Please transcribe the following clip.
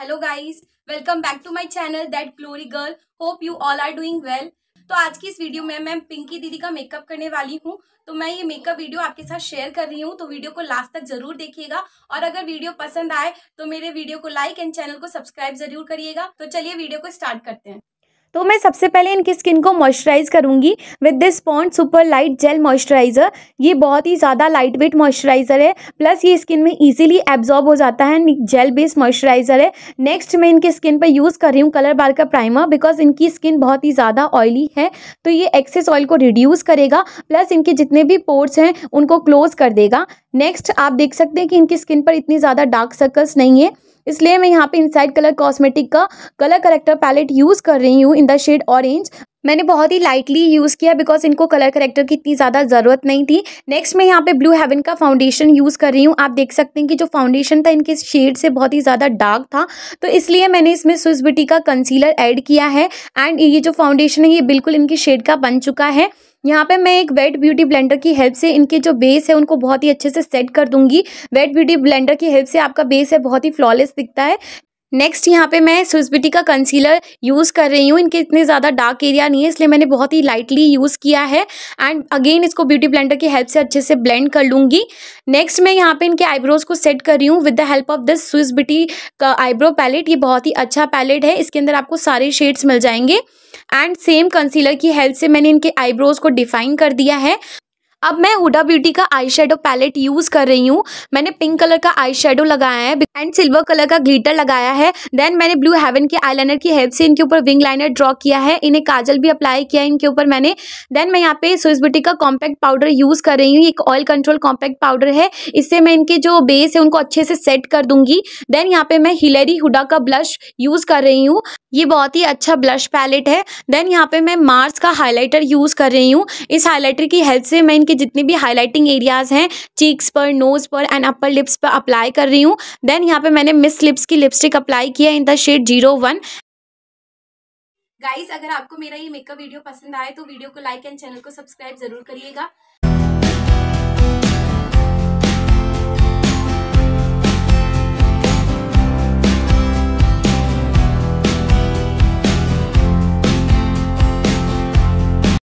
hello guys welcome back to my channel that glory girl hope you all are doing well तो आज की इस video में मैं पिंकी दीदी का मेकअप करने वाली हूँ तो मैं ये मेकअप वीडियो आपके साथ शेयर कर रही हूँ तो वीडियो को लास्ट तक जरूर देखिएगा और अगर वीडियो पसंद आए तो मेरे वीडियो को लाइक एंड चैनल को सब्सक्राइब जरूर करिएगा तो चलिए वीडियो को स्टार्ट करते हैं तो मैं सबसे पहले इनकी स्किन को मॉइस्चराइज करूँगी with this Pond's super light gel moisturiser ये बहुत ही ज़्यादा लाइट वेट मॉइस्चराइज़र है प्लस ये स्किन में इजीली एब्जॉर्ब हो जाता है जेल बेस्ड मॉइस्चराइज़र है नेक्स्ट मैं इनके स्किन पर यूज़ कर रही हूँ कलर बार का प्राइमर बिकॉज इनकी स्किन बहुत ही ज़्यादा ऑयली है तो ये एक्सेस ऑयल को रिड्यूस करेगा प्लस इनके जितने भी पोर्ट्स हैं उनको क्लोज कर देगा नेक्स्ट आप देख सकते हैं कि इनकी स्किन पर इतनी ज़्यादा डार्क सर्कल्स नहीं है इसलिए मैं यहाँ पे इनसाइड कलर कॉस्मेटिक का कलर करेक्टर पैलेट यूज़ कर रही हूँ इन द शेड ऑरेंज मैंने बहुत ही लाइटली यूज़ किया बिकॉज इनको कलर करेक्टर की इतनी ज़्यादा ज़रूरत नहीं थी नेक्स्ट मैं यहाँ पे ब्लू हेवन का फाउंडेशन यूज़ कर रही हूँ आप देख सकते हैं कि जो फाउंडेशन था इनके शेड से बहुत ही ज़्यादा डार्क था तो इसलिए मैंने इसमें स्विस का कंसीलर ऐड किया है एंड ये जो फाउंडेशन है ये बिल्कुल इनके शेड का बन चुका है यहाँ पे मैं एक वेट ब्यूटी ब्लेंडर की हेल्प से इनके जो बेस है उनको बहुत ही अच्छे से सेट कर दूंगी वेट ब्यूटी ब्लेंडर की हेल्प से आपका बेस है बहुत ही फ्लॉलेस दिखता है नेक्स्ट यहाँ पे मैं स्विस्बिटी का कंसीलर यूज़ कर रही हूँ इनके इतने ज़्यादा डार्क एरिया नहीं है इसलिए मैंने बहुत ही लाइटली यूज़ किया है एंड अगेन इसको ब्यूटी ब्लेंडर की हेल्प से अच्छे से ब्लेंड कर लूँगी नेक्स्ट मैं यहाँ पे इनके आईब्रोज़ को सेट कर रही हूँ with the help of this Swiss Beauty का आईब्रो पैलेट ये बहुत ही अच्छा पैलेट है इसके अंदर आपको सारे शेड्स मिल जाएंगे एंड सेम कंसीलर की हेल्प से मैंने इनके आईब्रोज को डिफाइन कर दिया है अब मैं हुडा ब्यूटी का आई शेडो पैलेट यूज़ कर रही हूँ मैंने पिंक कलर का आई शेडो लगाया है एंड सिल्वर कलर का ग्लिटर लगाया है देन मैंने ब्लू हेवन के आईलाइनर की हेल्प से इनके ऊपर विंग लाइनर ड्रॉ किया है इन्हें काजल भी अप्लाई किया है इनके ऊपर मैंने देन मैं यहाँ पे स्विस ब्यूटी का कॉम्पैक्ट पाउडर यूज़ कर रही हूँ एक ऑयल कंट्रोल कॉम्पैक्ट पाउडर है इससे मैं इनके जो बेस है उनको अच्छे से सेट कर दूंगी देन यहाँ पे मैं हिलेरी हुडा का ब्लश यूज़ कर रही हूँ ये बहुत ही अच्छा ब्लश पैलेट है देन यहाँ पे मैं मार्स का हाईलाइटर यूज़ कर रही हूँ इस हाईलाइटर की हेल्प से मैं के जितने भी हाईलाइटिंग एरियाज़ हैं चीक्स पर नोज़ पर एंड अपर लिप्स पर अप्लाई कर रही हूँ देन यहाँ पे मैंने मिस लिप्स की लिपस्टिक अप्लाई किया in the shade zero one guys अगर आपको मेरा ये मेकअप वीडियो पसंद आए तो वीडियो को लाइक एंड चैनल को सब्सक्राइब जरूर करिएगा